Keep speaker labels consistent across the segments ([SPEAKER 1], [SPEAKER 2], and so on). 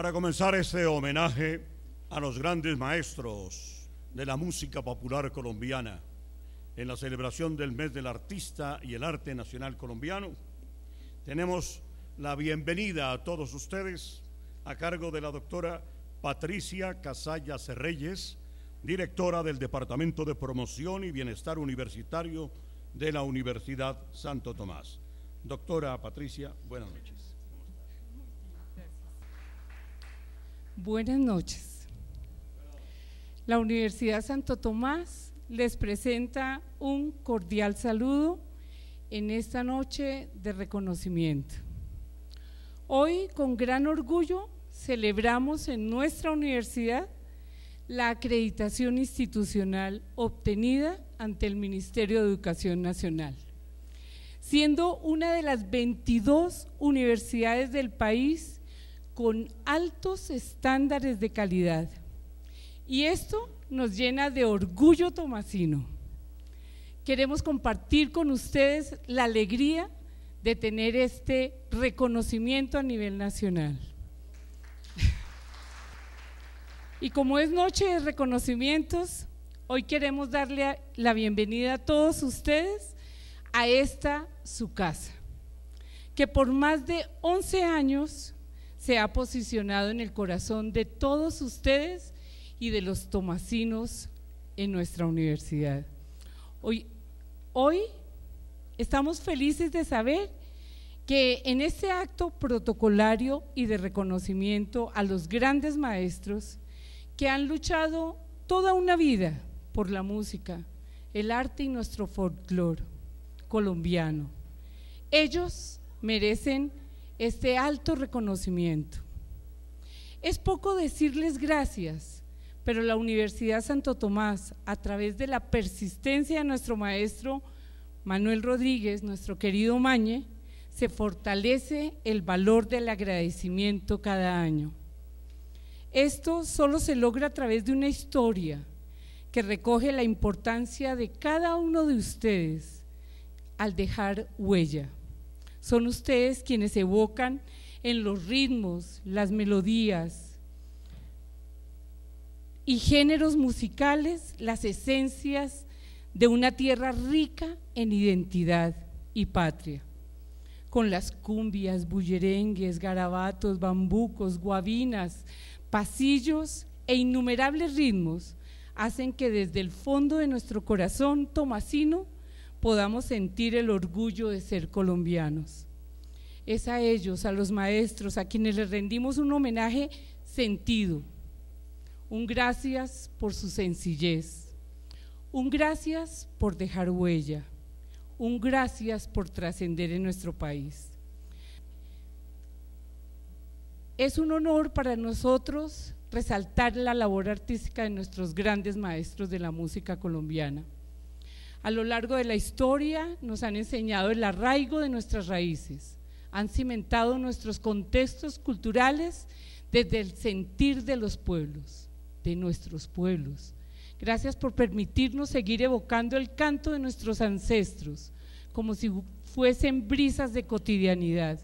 [SPEAKER 1] Para comenzar este homenaje a los grandes maestros de la música popular colombiana, en la celebración del mes del artista y el arte nacional colombiano, tenemos la bienvenida a todos ustedes a cargo de la doctora Patricia Casallas Reyes, directora del Departamento de Promoción y Bienestar Universitario de la Universidad Santo Tomás. Doctora Patricia, buenas noches.
[SPEAKER 2] Buenas noches. La Universidad Santo Tomás les presenta un cordial saludo en esta noche de reconocimiento. Hoy, con gran orgullo, celebramos en nuestra universidad la acreditación institucional obtenida ante el Ministerio de Educación Nacional, siendo una de las 22 universidades del país con altos estándares de calidad. Y esto nos llena de orgullo tomasino. Queremos compartir con ustedes la alegría de tener este reconocimiento a nivel nacional. Y como es noche de reconocimientos, hoy queremos darle la bienvenida a todos ustedes a esta su casa, que por más de 11 años se ha posicionado en el corazón de todos ustedes y de los tomasinos en nuestra universidad. Hoy, hoy estamos felices de saber que en este acto protocolario y de reconocimiento a los grandes maestros que han luchado toda una vida por la música, el arte y nuestro folclore colombiano. Ellos merecen este alto reconocimiento. Es poco decirles gracias, pero la Universidad Santo Tomás, a través de la persistencia de nuestro maestro Manuel Rodríguez, nuestro querido Mañe, se fortalece el valor del agradecimiento cada año. Esto solo se logra a través de una historia que recoge la importancia de cada uno de ustedes al dejar huella. Son ustedes quienes evocan en los ritmos, las melodías y géneros musicales las esencias de una tierra rica en identidad y patria con las cumbias, bullerengues, garabatos, bambucos, guabinas, pasillos e innumerables ritmos hacen que desde el fondo de nuestro corazón tomasino podamos sentir el orgullo de ser colombianos. Es a ellos, a los maestros, a quienes les rendimos un homenaje sentido, un gracias por su sencillez, un gracias por dejar huella, un gracias por trascender en nuestro país. Es un honor para nosotros resaltar la labor artística de nuestros grandes maestros de la música colombiana. A lo largo de la historia nos han enseñado el arraigo de nuestras raíces, han cimentado nuestros contextos culturales desde el sentir de los pueblos, de nuestros pueblos. Gracias por permitirnos seguir evocando el canto de nuestros ancestros, como si fuesen brisas de cotidianidad.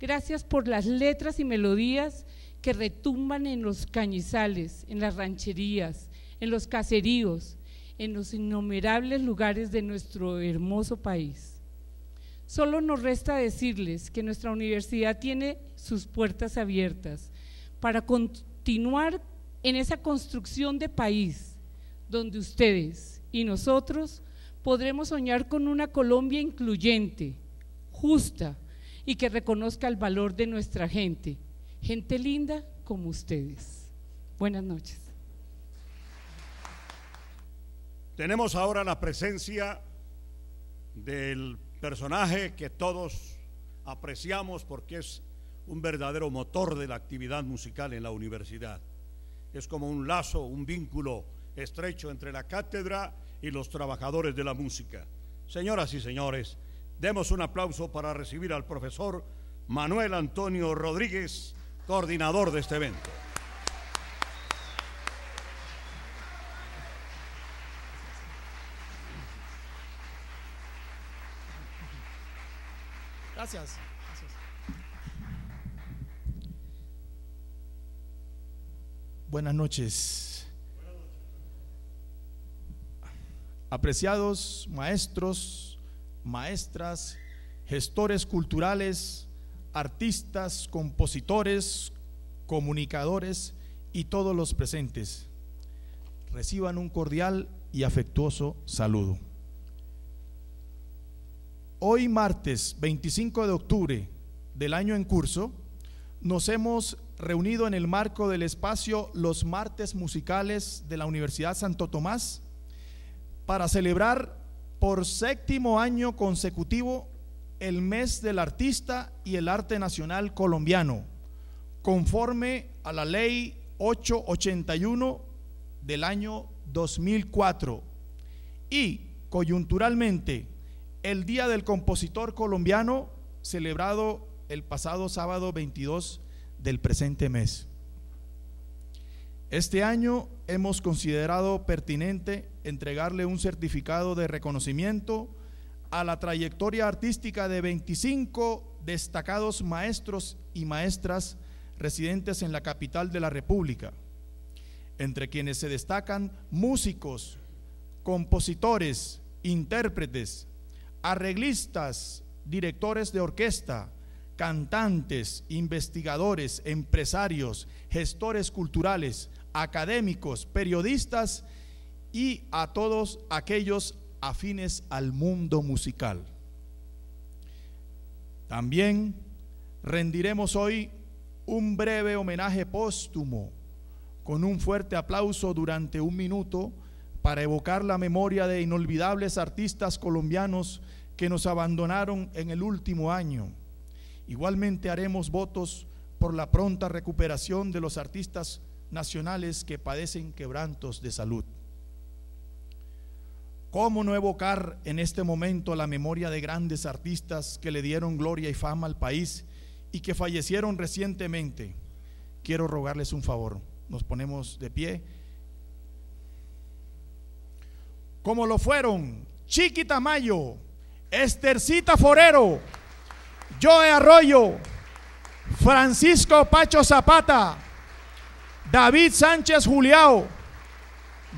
[SPEAKER 2] Gracias por las letras y melodías que retumban en los cañizales, en las rancherías, en los caseríos, en los innumerables lugares de nuestro hermoso país. Solo nos resta decirles que nuestra universidad tiene sus puertas abiertas para continuar en esa construcción de país donde ustedes y nosotros podremos soñar con una Colombia incluyente, justa y que reconozca el valor de nuestra gente, gente linda como ustedes. Buenas noches.
[SPEAKER 1] Tenemos ahora la presencia del personaje que todos apreciamos porque es un verdadero motor de la actividad musical en la universidad. Es como un lazo, un vínculo estrecho entre la cátedra y los trabajadores de la música. Señoras y señores, demos un aplauso para recibir al profesor Manuel Antonio Rodríguez, coordinador de este evento.
[SPEAKER 3] Buenas noches. Apreciados maestros, maestras, gestores culturales, artistas, compositores, comunicadores y todos los presentes. Reciban un cordial y afectuoso saludo. Hoy martes 25 de octubre del año en curso, nos hemos reunido en el marco del espacio Los Martes Musicales de la Universidad Santo Tomás para celebrar por séptimo año consecutivo el mes del artista y el arte nacional colombiano, conforme a la ley 881 del año 2004 y coyunturalmente el Día del Compositor Colombiano, celebrado el pasado sábado 22 del presente mes. Este año hemos considerado pertinente entregarle un certificado de reconocimiento a la trayectoria artística de 25 destacados maestros y maestras residentes en la capital de la República, entre quienes se destacan músicos, compositores, intérpretes, arreglistas, directores de orquesta, cantantes, investigadores, empresarios, gestores culturales, académicos, periodistas y a todos aquellos afines al mundo musical. También rendiremos hoy un breve homenaje póstumo con un fuerte aplauso durante un minuto para evocar la memoria de inolvidables artistas colombianos que nos abandonaron en el último año. Igualmente haremos votos por la pronta recuperación de los artistas nacionales que padecen quebrantos de salud. ¿Cómo no evocar en este momento la memoria de grandes artistas que le dieron gloria y fama al país y que fallecieron recientemente? Quiero rogarles un favor. Nos ponemos de pie. Como lo fueron Chiquitamayo, Estercita Forero, Joe Arroyo, Francisco Pacho Zapata, David Sánchez Juliao,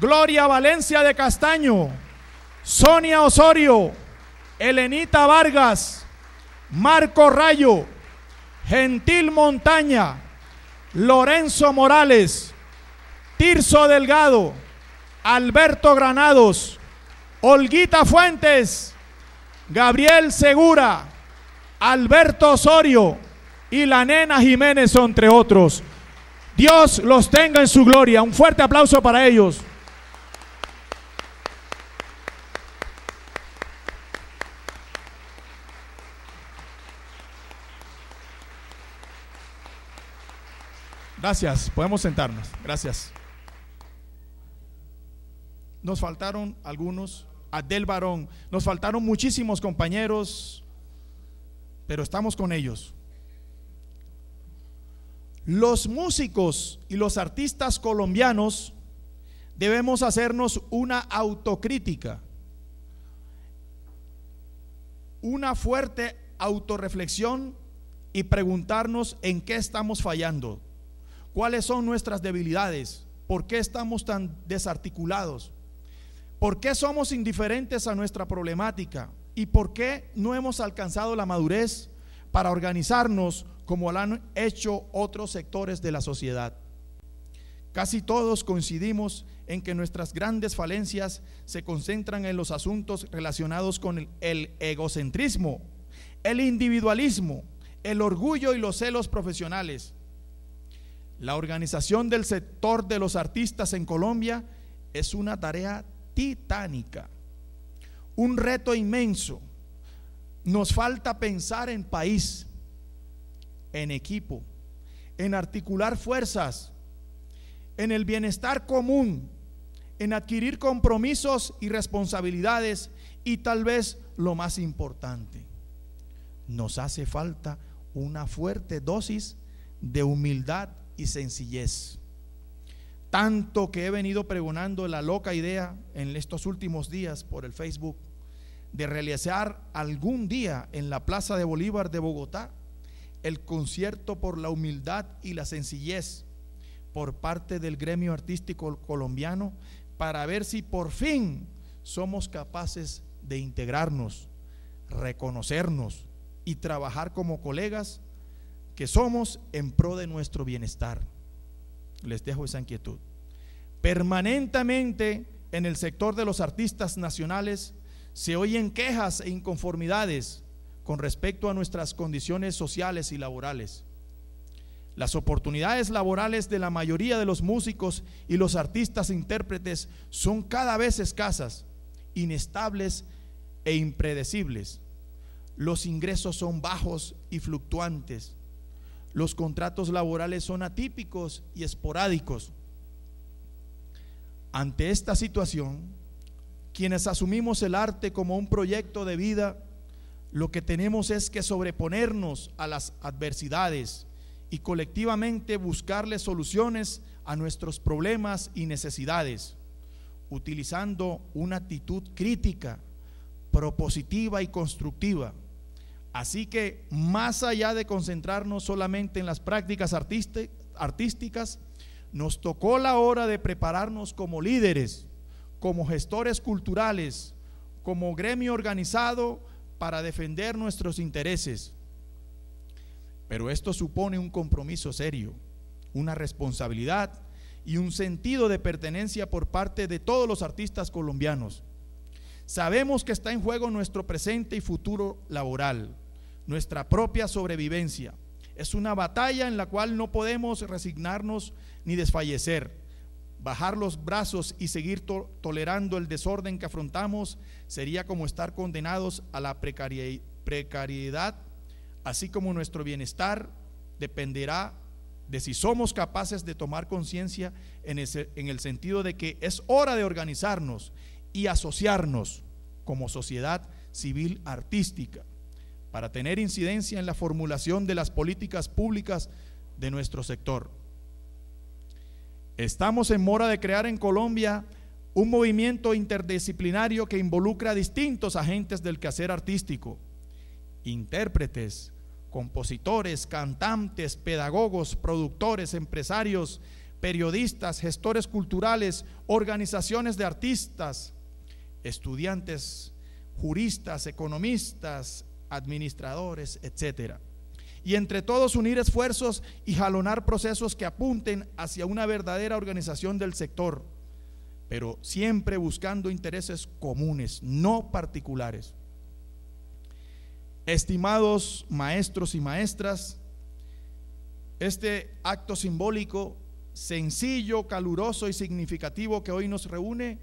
[SPEAKER 3] Gloria Valencia de Castaño, Sonia Osorio, Elenita Vargas, Marco Rayo, Gentil Montaña, Lorenzo Morales, Tirso Delgado, Alberto Granados, Olguita Fuentes, Gabriel Segura, Alberto Osorio y la nena Jiménez, entre otros. Dios los tenga en su gloria. Un fuerte aplauso para ellos. Gracias, podemos sentarnos. Gracias. Nos faltaron algunos Adel Barón. Nos faltaron muchísimos compañeros, pero estamos con ellos. Los músicos y los artistas colombianos debemos hacernos una autocrítica, una fuerte autorreflexión y preguntarnos en qué estamos fallando, cuáles son nuestras debilidades, por qué estamos tan desarticulados, ¿Por qué somos indiferentes a nuestra problemática? ¿Y por qué no hemos alcanzado la madurez para organizarnos como lo han hecho otros sectores de la sociedad? Casi todos coincidimos en que nuestras grandes falencias se concentran en los asuntos relacionados con el, egocentrismo, el individualismo, el orgullo y los celos profesionales. La organización del sector de los artistas en Colombia es una tarea titánica, un reto inmenso. Nos falta pensar en país, en equipo, en articular fuerzas, en el bienestar común, en adquirir compromisos y responsabilidades y tal vez lo más importante, nos hace falta una fuerte dosis de humildad y sencillez tanto que he venido pregonando la loca idea en estos últimos días por el Facebook de realizar algún día en la Plaza de Bolívar de Bogotá el concierto por la humildad y la sencillez por parte del gremio artístico colombiano para ver si por fin somos capaces de integrarnos, reconocernos y trabajar como colegas que somos en pro de nuestro bienestar les dejo esa inquietud. Permanentemente en el sector de los artistas nacionales se oyen quejas e inconformidades con respecto a nuestras condiciones sociales y laborales. Las oportunidades laborales de la mayoría de los músicos y los artistas intérpretes son cada vez escasas, inestables e impredecibles. Los ingresos son bajos y fluctuantes. Los contratos laborales son atípicos y esporádicos. Ante esta situación, quienes asumimos el arte como un proyecto de vida, lo que tenemos es que sobreponernos a las adversidades y colectivamente buscarle soluciones a nuestros problemas y necesidades, utilizando una actitud crítica, propositiva y constructiva Así que más allá de concentrarnos solamente en las prácticas artísticas, nos tocó la hora de prepararnos como líderes, como gestores culturales, como gremio organizado para defender nuestros intereses. Pero esto supone un compromiso serio, una responsabilidad y un sentido de pertenencia por parte de todos los artistas colombianos. Sabemos que está en juego nuestro presente y futuro laboral nuestra propia sobrevivencia. Es una batalla en la cual no podemos resignarnos ni desfallecer. Bajar los brazos y seguir tolerando el desorden que afrontamos sería como estar condenados a la precariedad, así como nuestro bienestar dependerá de si somos capaces de tomar conciencia en, el sentido de que es hora de organizarnos y asociarnos como sociedad civil artística para tener incidencia en la formulación de las políticas públicas de nuestro sector. Estamos en mora de crear en Colombia un movimiento interdisciplinario que involucra a distintos agentes del quehacer artístico, intérpretes, compositores, cantantes, pedagogos, productores, empresarios, periodistas, gestores culturales, organizaciones de artistas, estudiantes, juristas, economistas, administradores, etcétera y entre todos unir esfuerzos y jalonar procesos que apunten hacia una verdadera organización del sector, pero siempre buscando intereses comunes, no particulares. Estimados maestros y maestras, este acto simbólico, sencillo, caluroso y significativo que hoy nos reúne,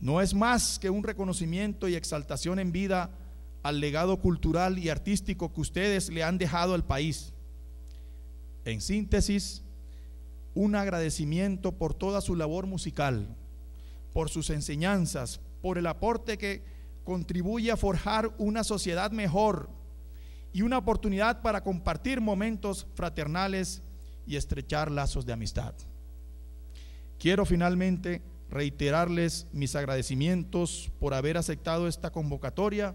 [SPEAKER 3] no es más que un reconocimiento y exaltación en vida al legado cultural y artístico que ustedes le han dejado al país. En síntesis, un agradecimiento por toda su labor musical, por sus enseñanzas, por el aporte que contribuye a forjar una sociedad mejor y una oportunidad para compartir momentos fraternales y estrechar lazos de amistad. Quiero finalmente reiterarles mis agradecimientos por haber aceptado esta convocatoria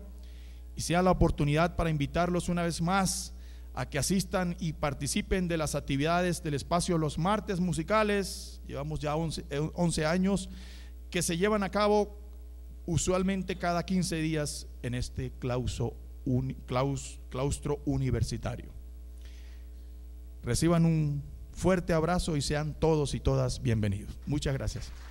[SPEAKER 3] y sea la oportunidad para invitarlos una vez más a que asistan y participen de las actividades del espacio Los Martes Musicales, llevamos ya 11, eh, años, que se llevan a cabo usualmente cada 15 días en este claustro universitario. Reciban un fuerte abrazo y sean todos y todas bienvenidos. Muchas gracias.